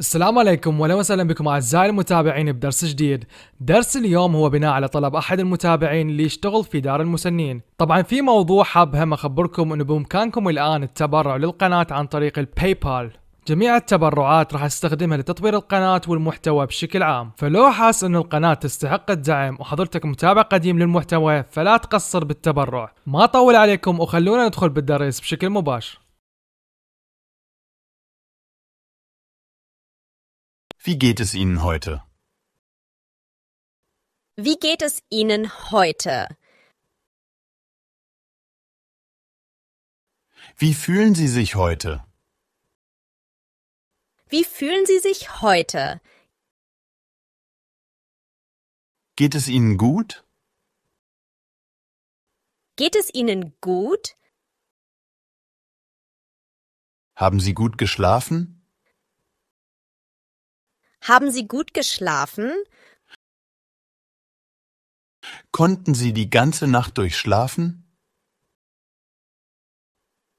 السلام عليكم ولا وسهلا بكم اعزائي المتابعين بدرس جديد. درس اليوم هو بناء على طلب احد المتابعين اللي يشتغل في دار المسنين. طبعا في موضوع حاب هم اخبركم انه بامكانكم الان التبرع للقناه عن طريق الباي بال. جميع التبرعات راح استخدمها لتطوير القناة والمحتوى بشكل عام فلو حاس ان القناة تستحق الدعم وحضرتك متابع قديم للمحتوى فلا تقصر بالتبرع ما طول عليكم وخلونا ندخل بالدرس بشكل مباشر Wie geht es Ihnen heute? Wie geht es Ihnen heute? Wie fühlen Sie sich heute? Wie fühlen Sie sich heute? Geht es Ihnen gut? Geht es Ihnen gut? Haben Sie gut geschlafen? Haben Sie gut geschlafen? Konnten Sie die ganze Nacht durchschlafen?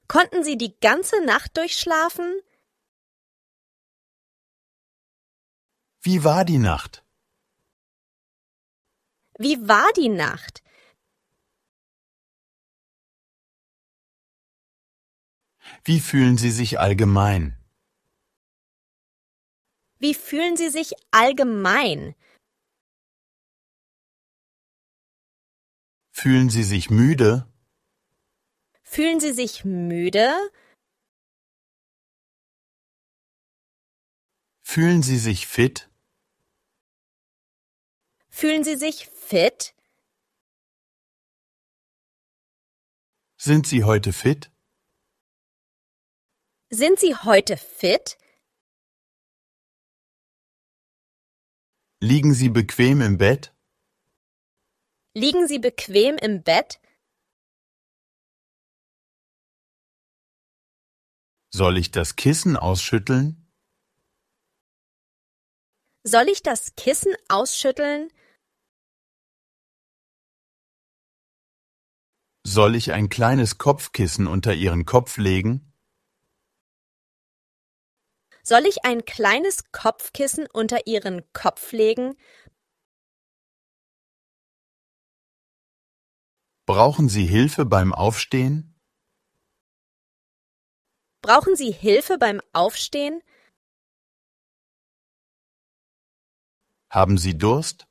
Konnten Sie die ganze Nacht durchschlafen? Wie war die Nacht? Wie war die Nacht? Wie fühlen Sie sich allgemein? Wie fühlen Sie sich allgemein? Fühlen Sie sich müde? Fühlen Sie sich müde? Fühlen Sie sich fit? Fühlen Sie sich fit? Sind Sie heute fit? Sind Sie heute fit? Liegen Sie bequem im Bett? Liegen Sie bequem im Bett? Soll ich das Kissen ausschütteln? Soll ich das Kissen ausschütteln? Soll ich ein kleines Kopfkissen unter Ihren Kopf legen? Soll ich ein kleines Kopfkissen unter Ihren Kopf legen? Brauchen Sie Hilfe beim Aufstehen? Brauchen Sie Hilfe beim Aufstehen? Haben Sie Durst?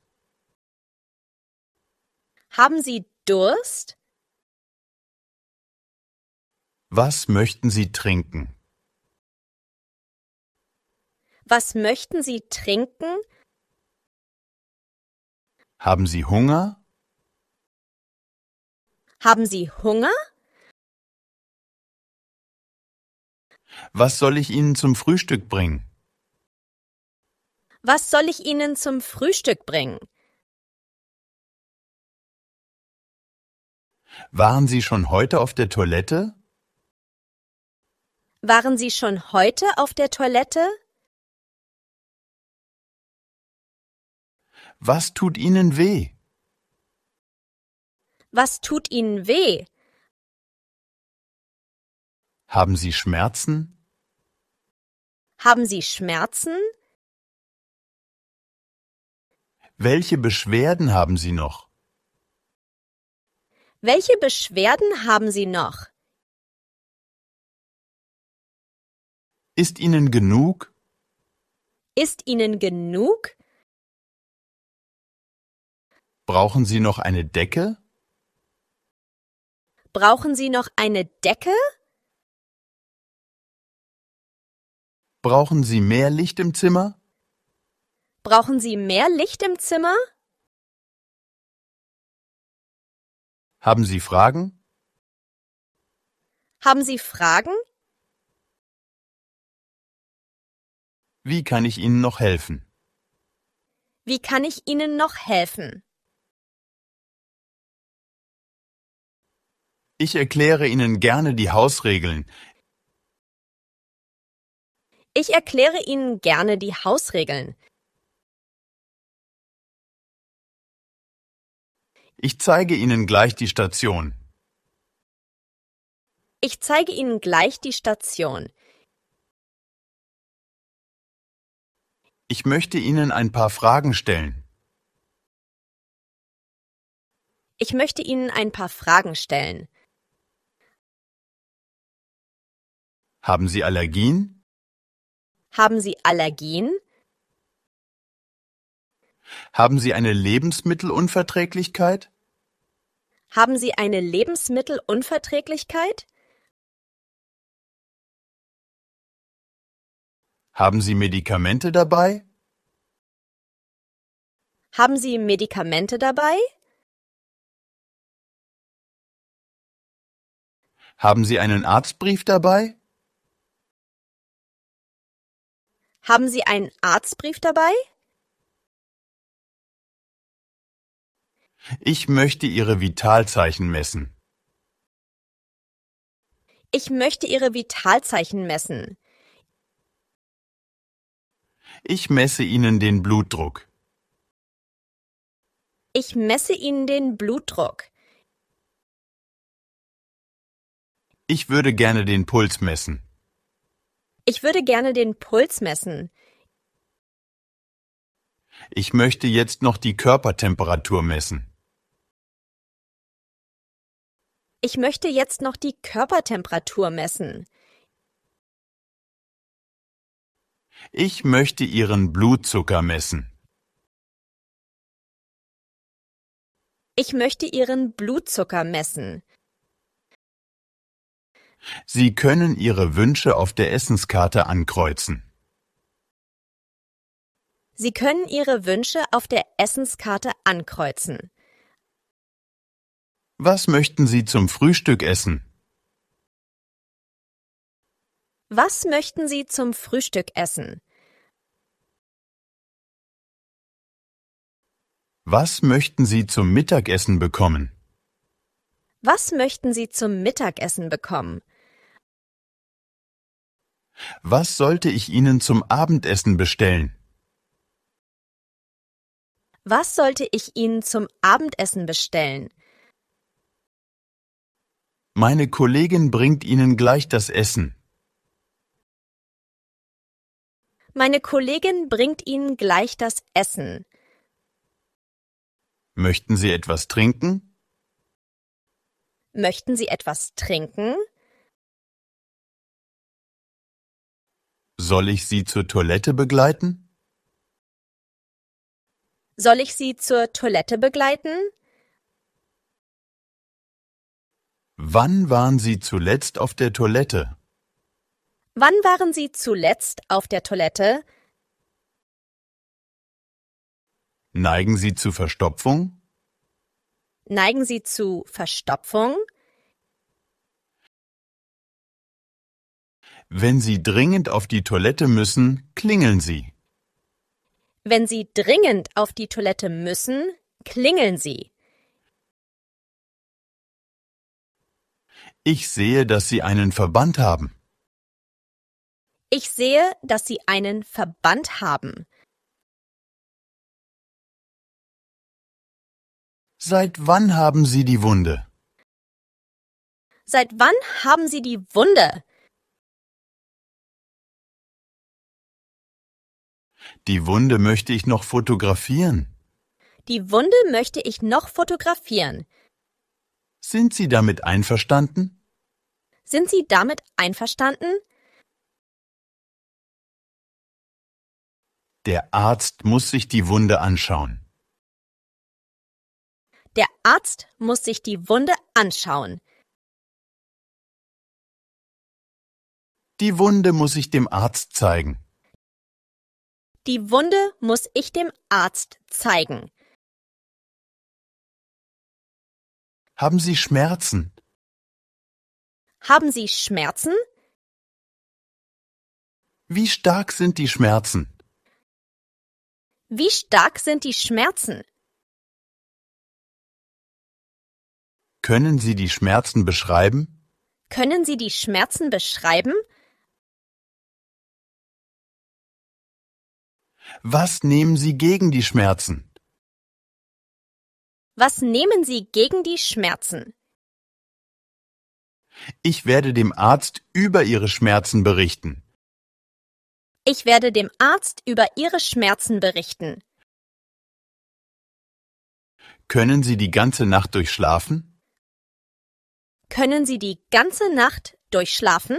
Haben Sie Durst? Was möchten Sie trinken? Was möchten Sie trinken? Haben Sie Hunger? Haben Sie Hunger? Was soll ich Ihnen zum Frühstück bringen? Was soll ich Ihnen zum Frühstück bringen? Waren Sie schon heute auf der Toilette? Waren Sie schon heute auf der Toilette? Was tut Ihnen weh? Was tut Ihnen weh? Haben Sie Schmerzen? Haben Sie Schmerzen? Welche Beschwerden haben Sie noch? Welche Beschwerden haben Sie noch? Ist Ihnen genug? Ist Ihnen genug? Brauchen Sie noch eine Decke? Brauchen Sie noch eine Decke? Brauchen Sie mehr Licht im Zimmer? Brauchen Sie mehr Licht im Zimmer? Haben Sie Fragen? Haben Sie Fragen? Wie kann ich Ihnen noch helfen? Wie kann ich Ihnen noch helfen? Ich erkläre Ihnen gerne die Hausregeln. Ich erkläre Ihnen gerne die Hausregeln. Ich zeige Ihnen gleich die Station. Ich zeige Ihnen gleich die Station. Ich möchte Ihnen ein paar Fragen stellen. Ich möchte Ihnen ein paar Fragen stellen. Haben Sie Allergien? Haben Sie Allergien? Haben Sie eine Lebensmittelunverträglichkeit? Haben Sie eine Lebensmittelunverträglichkeit? Haben Sie Medikamente dabei? Haben Sie Medikamente dabei? Haben Sie einen Arztbrief dabei? Haben Sie einen Arztbrief dabei? Ich möchte Ihre Vitalzeichen messen. Ich möchte Ihre Vitalzeichen messen. Ich messe Ihnen den Blutdruck. Ich messe Ihnen den Blutdruck. Ich würde gerne den Puls messen. Ich würde gerne den Puls messen. Ich möchte jetzt noch die Körpertemperatur messen. Ich möchte jetzt noch die Körpertemperatur messen. Ich möchte Ihren Blutzucker messen. Ich möchte Ihren Blutzucker messen. Sie können Ihre Wünsche auf der Essenskarte ankreuzen. Sie können Ihre Wünsche auf der Essenskarte ankreuzen. Was möchten Sie zum Frühstück essen? Was möchten Sie zum Frühstück essen? Was möchten Sie zum Mittagessen bekommen? Was möchten Sie zum Mittagessen bekommen? Was sollte ich Ihnen zum Abendessen bestellen? Was sollte ich Ihnen zum Abendessen bestellen? Meine Kollegin bringt Ihnen gleich das Essen. Meine Kollegin bringt Ihnen gleich das Essen. Möchten Sie etwas trinken? Möchten Sie etwas trinken? Soll ich Sie zur Toilette begleiten? Soll ich Sie zur Toilette begleiten? Wann waren Sie zuletzt auf der Toilette? Wann waren Sie zuletzt auf der Toilette? Neigen Sie zu Verstopfung? Neigen Sie zu Verstopfung? Wenn Sie dringend auf die Toilette müssen, klingeln Sie. Wenn Sie dringend auf die Toilette müssen, klingeln Sie. Ich sehe, dass Sie einen Verband haben. Ich sehe, dass Sie einen Verband haben. Seit wann haben Sie die Wunde? Seit wann haben Sie die Wunde? Die Wunde möchte ich noch fotografieren. Die Wunde möchte ich noch fotografieren. Sind Sie damit einverstanden? Sind Sie damit einverstanden? Der Arzt muss sich die Wunde anschauen. Der Arzt muss sich die Wunde anschauen. Die Wunde muss ich dem Arzt zeigen. Die Wunde muss ich dem Arzt zeigen. Haben Sie Schmerzen? Haben Sie Schmerzen? Wie stark sind die Schmerzen? Wie stark sind die Schmerzen? Können Sie die Schmerzen beschreiben? Können Sie die Schmerzen beschreiben? Was nehmen Sie gegen die Schmerzen? Was nehmen Sie gegen die Schmerzen? Ich werde dem Arzt über Ihre Schmerzen berichten. Ich werde dem Arzt über Ihre Schmerzen berichten. Können Sie die ganze Nacht durchschlafen? Können Sie die ganze Nacht durchschlafen?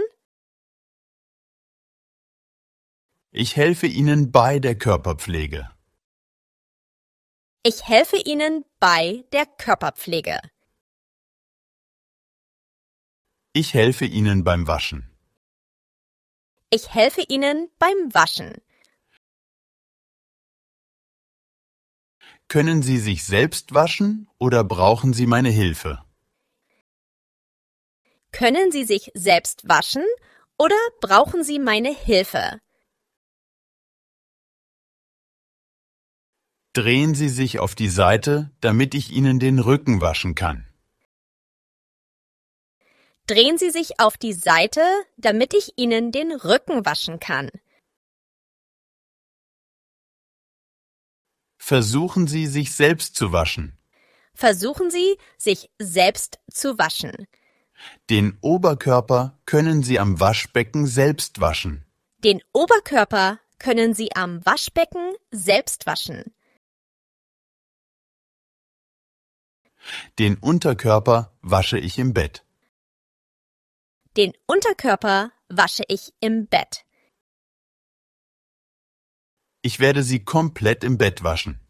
Ich helfe Ihnen bei der Körperpflege. Ich helfe Ihnen bei der Körperpflege. Ich helfe Ihnen beim Waschen. Ich helfe Ihnen beim Waschen. Können Sie sich selbst waschen oder brauchen Sie meine Hilfe? Können Sie sich selbst waschen oder brauchen Sie meine Hilfe? Drehen Sie sich auf die Seite, damit ich Ihnen den Rücken waschen kann. Drehen Sie sich auf die Seite, damit ich Ihnen den Rücken waschen kann. Versuchen Sie, sich selbst zu waschen. Versuchen Sie, sich selbst zu waschen. Den Oberkörper können Sie am Waschbecken selbst waschen. Den Oberkörper können Sie am Waschbecken selbst waschen. Den Unterkörper wasche ich im Bett. Den Unterkörper wasche ich im Bett. Ich werde sie komplett im Bett waschen.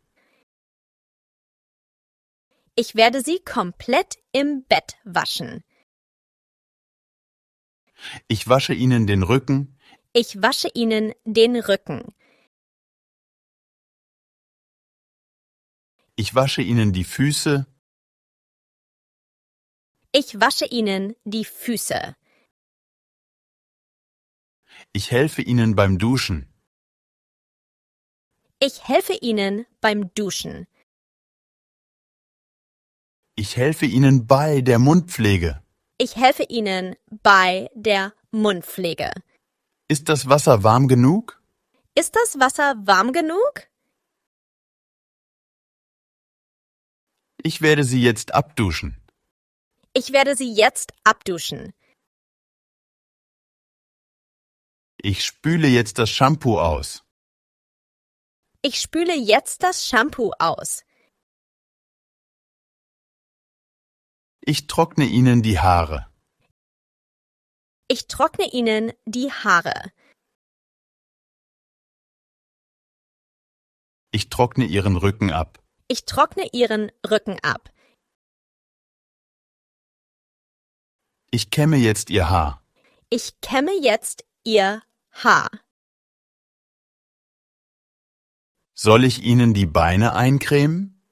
Ich werde sie komplett im Bett waschen. Ich wasche ihnen den Rücken. Ich wasche ihnen den Rücken. Ich wasche ihnen die Füße. Ich wasche Ihnen die Füße. Ich helfe Ihnen beim Duschen. Ich helfe Ihnen beim Duschen. Ich helfe Ihnen bei der Mundpflege. Ich helfe Ihnen bei der Mundpflege. Ist das Wasser warm genug? Ist das Wasser warm genug? Ich werde Sie jetzt abduschen. Ich werde sie jetzt abduschen. Ich spüle jetzt das Shampoo aus. Ich spüle jetzt das Shampoo aus. Ich trockne Ihnen die Haare. Ich trockne Ihnen die Haare. Ich trockne Ihren Rücken ab. Ich trockne Ihren Rücken ab. Ich kämme jetzt ihr Haar. Ich kämme jetzt ihr Haar. Soll ich Ihnen die Beine eincremen?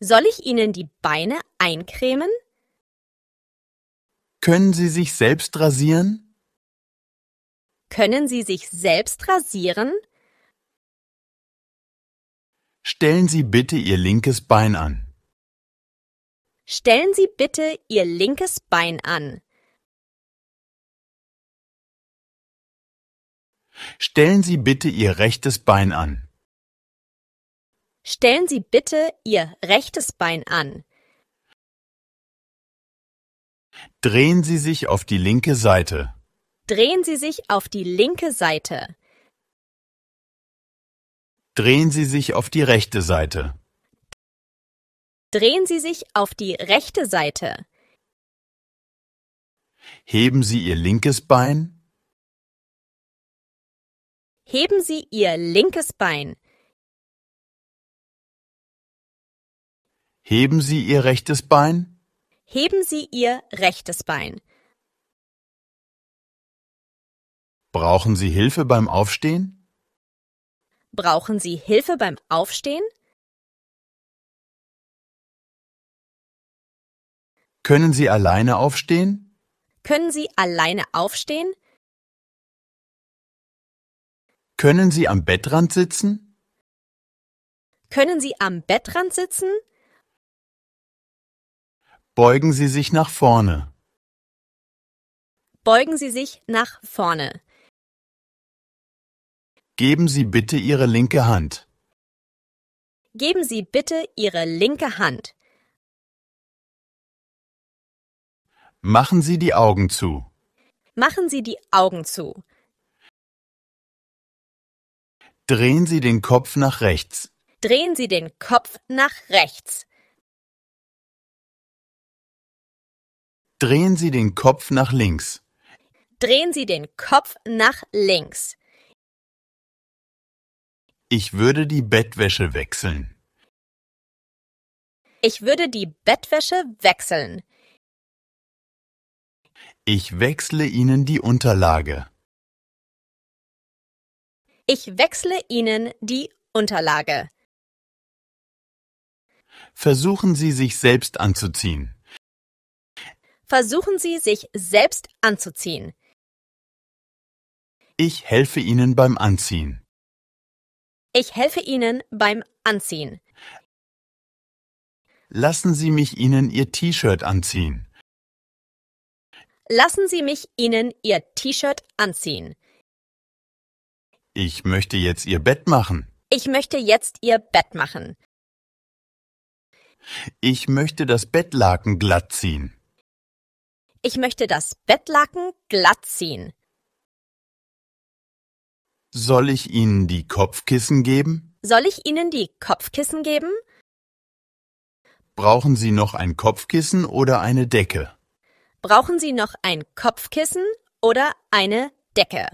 Soll ich Ihnen die Beine eincremen? Können Sie sich selbst rasieren? Können Sie sich selbst rasieren? Stellen Sie bitte Ihr linkes Bein an. Stellen Sie bitte Ihr linkes Bein an. Stellen Sie bitte Ihr rechtes Bein an. Stellen Sie bitte Ihr rechtes Bein an. Drehen Sie sich auf die linke Seite. Drehen Sie sich auf die linke Seite. Drehen Sie sich auf die rechte Seite. Drehen Sie sich auf die rechte Seite. Heben Sie Ihr linkes Bein. Heben Sie Ihr linkes Bein. Heben Sie Ihr rechtes Bein. Heben Sie Ihr rechtes Bein. Brauchen Sie Hilfe beim Aufstehen? Brauchen Sie Hilfe beim Aufstehen? Können Sie alleine aufstehen? Können Sie alleine aufstehen? Können Sie am Bettrand sitzen? Können Sie am Bettrand sitzen? Beugen Sie sich nach vorne. Beugen Sie sich nach vorne. Geben Sie bitte Ihre linke Hand. Geben Sie bitte Ihre linke Hand. Machen Sie die Augen zu. Machen Sie die Augen zu. Drehen Sie den Kopf nach rechts. Drehen Sie den Kopf nach rechts. Drehen Sie den Kopf nach links. Drehen Sie den Kopf nach links. Ich würde die Bettwäsche wechseln. Ich würde die Bettwäsche wechseln. Ich wechsle Ihnen die Unterlage. Ich wechsle Ihnen die Unterlage. Versuchen Sie sich selbst anzuziehen. Versuchen Sie sich selbst anzuziehen. Ich helfe Ihnen beim Anziehen. Ich helfe Ihnen beim Anziehen. Lassen Sie mich Ihnen Ihr T-Shirt anziehen. Lassen Sie mich Ihnen Ihr T-Shirt anziehen. Ich möchte jetzt Ihr Bett machen. Ich möchte jetzt Ihr Bett machen. Ich möchte das Bettlaken glatt ziehen. Ich möchte das Bettlaken glatt ziehen. Soll ich Ihnen die Kopfkissen geben? Soll ich Ihnen die Kopfkissen geben? Brauchen Sie noch ein Kopfkissen oder eine Decke? Brauchen Sie noch ein Kopfkissen oder eine Decke?